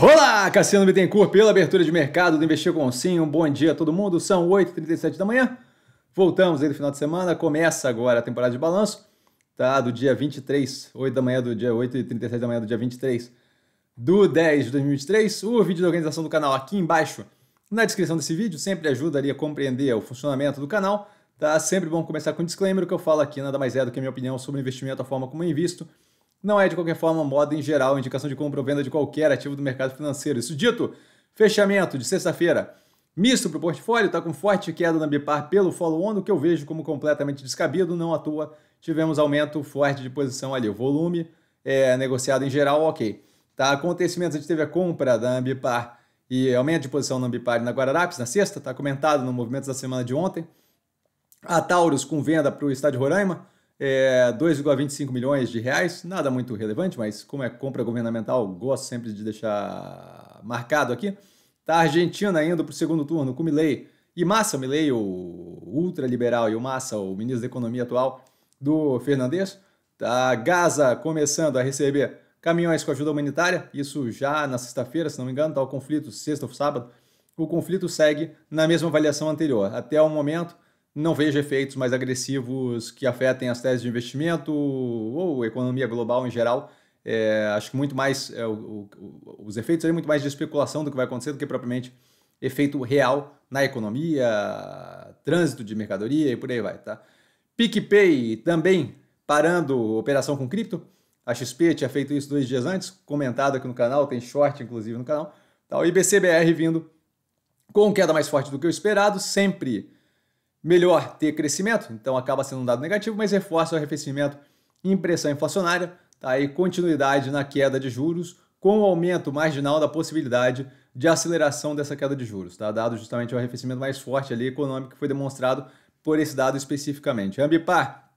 Olá, Cassiano Bittencourt, pela abertura de mercado do Investir com Sim. Um bom dia a todo mundo. São 8h37 da manhã. Voltamos aí do final de semana. Começa agora a temporada de balanço, tá? Do dia 23, 8 da manhã do dia 8h37 da manhã do dia 23 do 10 de 2023. O vídeo da organização do canal aqui embaixo na descrição desse vídeo sempre ajuda a compreender o funcionamento do canal, tá? Sempre bom começar com um disclaimer. O que eu falo aqui nada mais é do que a minha opinião sobre investimento, a forma como eu invisto não é de qualquer forma moda em geral, indicação de compra ou venda de qualquer ativo do mercado financeiro. Isso dito, fechamento de sexta-feira. Misto para o portfólio, está com forte queda na Bipar pelo follow-on, o que eu vejo como completamente descabido, não à toa. Tivemos aumento forte de posição ali. O volume é, negociado em geral, ok. Tá, acontecimentos, a gente teve a compra da Ambipar e aumento de posição na Ambipar na Guararapes na sexta, está comentado no Movimentos da Semana de ontem. A Taurus com venda para o Estádio Roraima, é, 2,25 milhões de reais, nada muito relevante, mas como é compra governamental, gosto sempre de deixar marcado aqui. Tá a Argentina indo para o segundo turno com Milley e Massa, o Milley, o ultraliberal, e o Massa, o ministro da Economia atual do Fernandes. Tá Gaza começando a receber caminhões com ajuda humanitária, isso já na sexta-feira, se não me engano, tal tá o conflito, sexta ou sábado. O conflito segue na mesma avaliação anterior. Até o momento, não vejo efeitos mais agressivos que afetem as teses de investimento ou economia global em geral. É, acho que muito mais é, o, o, os efeitos são muito mais de especulação do que vai acontecer do que propriamente efeito real na economia, trânsito de mercadoria e por aí vai, tá? PicPay também parando operação com cripto. A XP tinha feito isso dois dias antes, comentado aqui no canal, tem short inclusive no canal. Tá, o IBCBR vindo com queda mais forte do que o esperado, sempre melhor ter crescimento, então acaba sendo um dado negativo, mas reforça o arrefecimento e pressão inflacionária, tá? e continuidade na queda de juros, com o aumento marginal da possibilidade de aceleração dessa queda de juros, tá? dado justamente o arrefecimento mais forte ali econômico que foi demonstrado por esse dado especificamente. Ambipar,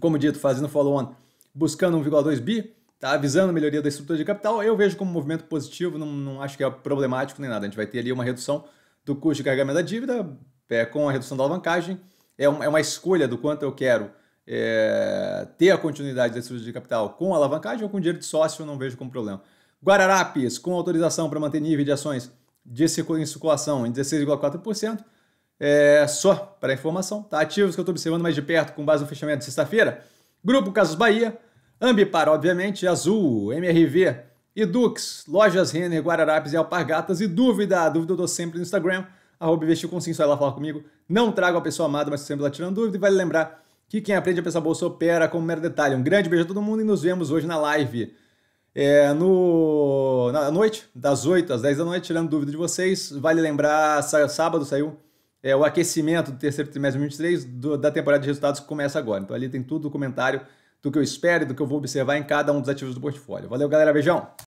como dito, fazendo follow-on, buscando 1,2 bi, tá avisando melhoria da estrutura de capital, eu vejo como um movimento positivo, não, não acho que é problemático nem nada. A gente vai ter ali uma redução do custo de carregamento da dívida, é, com a redução da alavancagem. É, é uma escolha do quanto eu quero é, ter a continuidade da estrutura de capital com alavancagem ou com dinheiro de sócio, não vejo como problema. Guararapes, com autorização para manter nível de ações de circulação em 16,4%. É, só para informação, tá? Ativos que eu estou observando mais de perto com base no fechamento de sexta-feira. Grupo Casos Bahia, Ambipar, obviamente, Azul, MRV, Edux, Lojas Renner, Guararapes e Alpargatas. E dúvida, dúvida eu estou sempre no Instagram arroba investir com sim, só ela falar comigo. Não traga a pessoa amada, mas sempre lá tirando dúvida. E vale lembrar que quem aprende a pensar bolsa opera como um mero detalhe. Um grande beijo a todo mundo e nos vemos hoje na live. É, no, na noite, das 8 às 10 da noite, tirando dúvida de vocês. Vale lembrar, sábado saiu é, o aquecimento do terceiro trimestre de 2023 do, da temporada de resultados que começa agora. Então ali tem tudo o comentário do que eu espero e do que eu vou observar em cada um dos ativos do portfólio. Valeu, galera. Beijão!